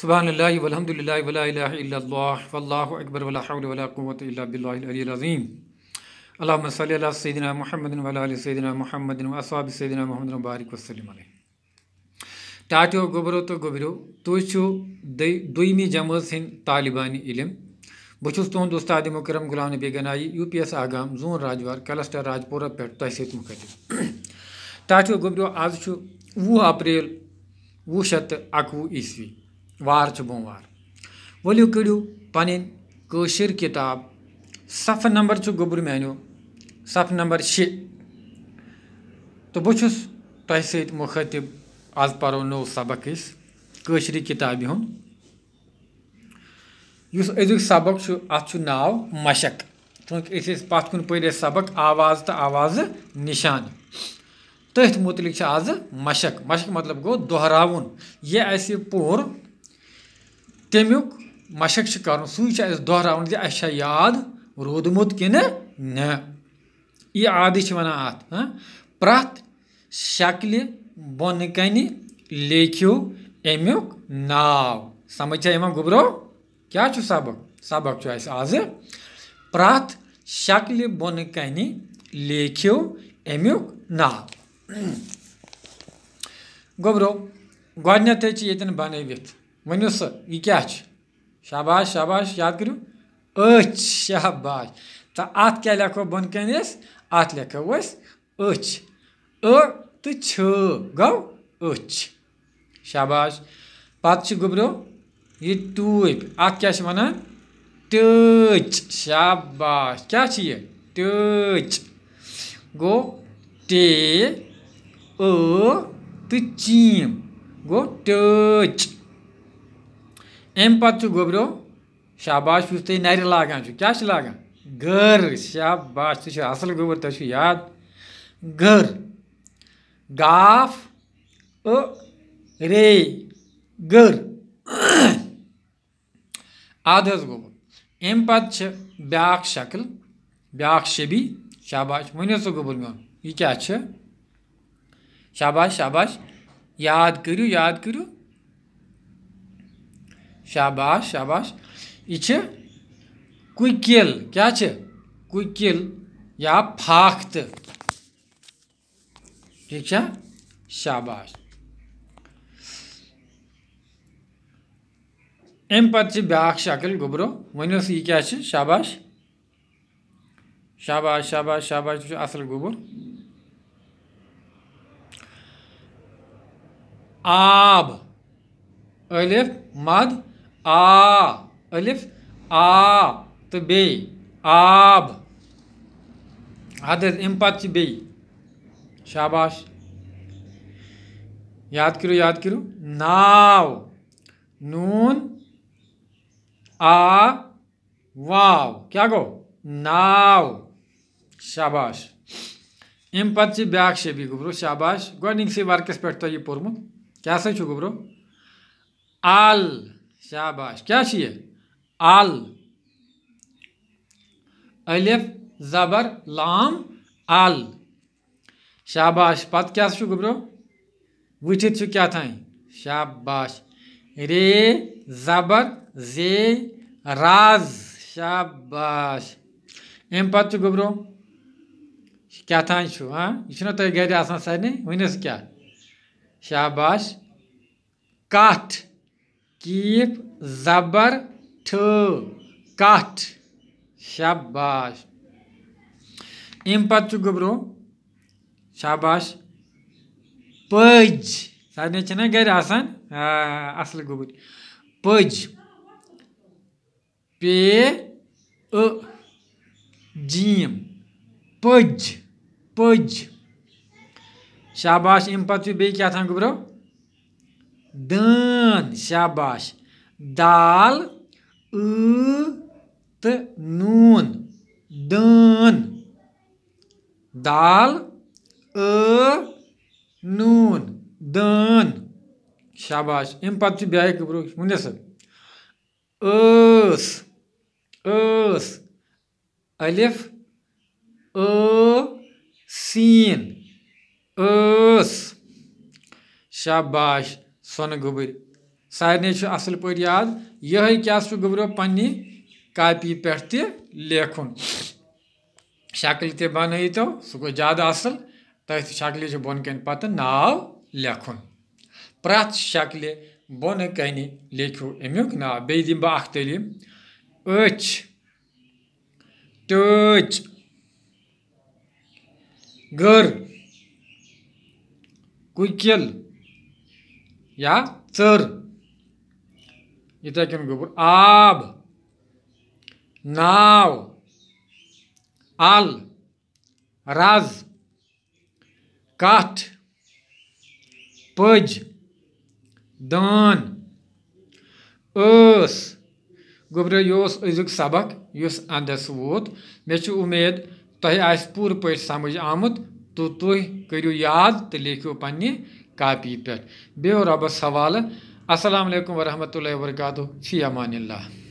सुबहानल्ला वलहमदिल्ला महमद वल्ला महमद वलाज़ीम महमद सल वसलम टाटो गोबरो तो गोबरो तुम दुमी जमात हिंद तालिबानी इलम बहुस तुद उस्ताद मुकरम Ghulam Nabi Ganai U P S आगाम जून राजवार कलस्टर राजपोरा पे तह सकदम टाटो गोबरो आज वह अप्रैल वह शत अकवह ईस्वी وار چھُ بوموار ؤلِو کٔڑِو پَنٕنۍ کٲشِر کِتاب صفہٕ نمبر چھُ گوٚبُر میٛانیو صفہٕ نمبر شےٚ تہٕ بہٕ چھُس تۄہہِ سۭتۍ مُخٲطِب آز پَرو نوٚو سبق أسۍ کٲشرِ کِتابہِ ہُنٛد یُس أزیُک سبق چھُ اَتھ چھُ ناو مَشق چوٗنٛکہِ أسۍ ٲسۍ پَتھ کُن پٔرۍ أسۍ سبق آواز تہٕ آوازٕ نِشانہٕ تٔتھۍ متعلق چھِ آزٕ مَشق مَشق مطلب گوٚو دۄہراوُن یہِ اَسہِ پوٚر तमिक मशक कर सह दोहराव अच्छा याद रूदमुत कि यह आदि वन अत प्रथ शक्ल बोन कन लेखियो अमुक नाव समझ गुब्रो क्या सबक सबक आज प्रथ शक्ल बोन कन लेखियो अमुक नाव गुब्रो गोडन ये बनवित ؤنِو سا یہِ کیٛاہ چھِ شاباش شاباش یاد کٔرِو أچھ شاباش تہٕ اَتھ کیٛاہ لیکھو بۄن کَنہِ أسۍ اَتھ لیکھو أسۍ أچھ أ تہٕ چھِ گوٚو أچھ شاباش پَتہٕ چھِ گوٚبریو یہِ ٹوٗپۍ اَتھ کیٛاہ چھِ وَنان ٹٲچ شاباش کیٛاہ چھِ یہِ ٹٲچ گوٚو ٹے أ تہٕ چیٖم گوٚو ٹٲچ अम पत् गोबरो शाबाश यु तुम नर लागान क्या लागान गर शाबाश तु असल गोबर तुम याद गर गाफ अ रे गर आद अम प्या शकल ब्या शबी शाबाश वन सो गोबर मोन यह क्या शाबाश शाबाश याद करू याद करू शाबाश शाबाश içi guikil gerçi guikil ya faktı. Peki शाबाश એમ પછી બાક શાકલ ગોબરો વનો સી ક્યાં છે શાબાશ શાબાશ શાબાશ શાબાશ અસલ ગોબર આબ અલેફ મદ आ अलिफ आ तो बे आब हद अम पे बे शाबाश याद करो याद करो नाव नून आ वाव क्या गो नाव शाबाश अम पे ब्या शबी गुब्रो शाबाश गि वर्कस पे तो यह पोर्मुत क्या सा गुब्रो आल शाबाश क्या चाहिए आल अलिफ जबर लाम आल शाबाश पत क्या गुब्रो वथित क्या थान शाबाश रे जबर जे राज शाबाश अम पत गुब्रो क्या थान हाँ यह तुम गर आ सारे वन क्या शाबाश काठ کیٖف زبر ٹھ کَٹھ شاباش اَمہِ پَتہٕ چھُ گوٚو برٛونٛہہ شاباش پٔج سارنٕے چھِنا گَرِ آسان اَصٕل گوٚمُت پٔج پے أ جیٖم پٔج پٔج شاباش اَمہِ پَتہٕ چھُ بیٚیہِ کیٛاہ تھام گوٚو برٛونٛہہ dân și abaș. Dal, î, ă, t, nun. Dân. Dal, î, ă, nun. Dân. Și abaș. În patru bia e că vreau. Unde să? Îs. Îs. Alef. Î, ă, Sin. Îs. Și Șabaș. सोन गुबर सारे असल पे याद यही क्या गुबरो पन्नी कापी पे तेखुन शकल ते बनो तो सह गो ज्यादा असल तथ शक्ल बोन कन पत नाव लेखुन प्रथ शक्ल बोन कन लेखो अमुक नाव बे दि बह तलीम अच टच गर कुकिल या चर یِتھَے کٔنۍ گوٚبُر آب ناو اَل رَز کَٹھ پٔج دٲن ٲس گوٚبریو یہِ اوس أزیُک سبق یُس اَنٛدَس ووت مےٚ چھِ اُمید تۄہہِ آسہِ پوٗرٕ پٲٹھۍ سَمٕجھ آمُت تہٕ تُہۍ کٔرِو یاد تہٕ لیکھِو پنٛنہِ کاپی پہ بیٚیہِ رۄبَس حوالہٕ اَسلام علیکُم ورحمۃ اللہ وبرکاتہ فی امان اللہ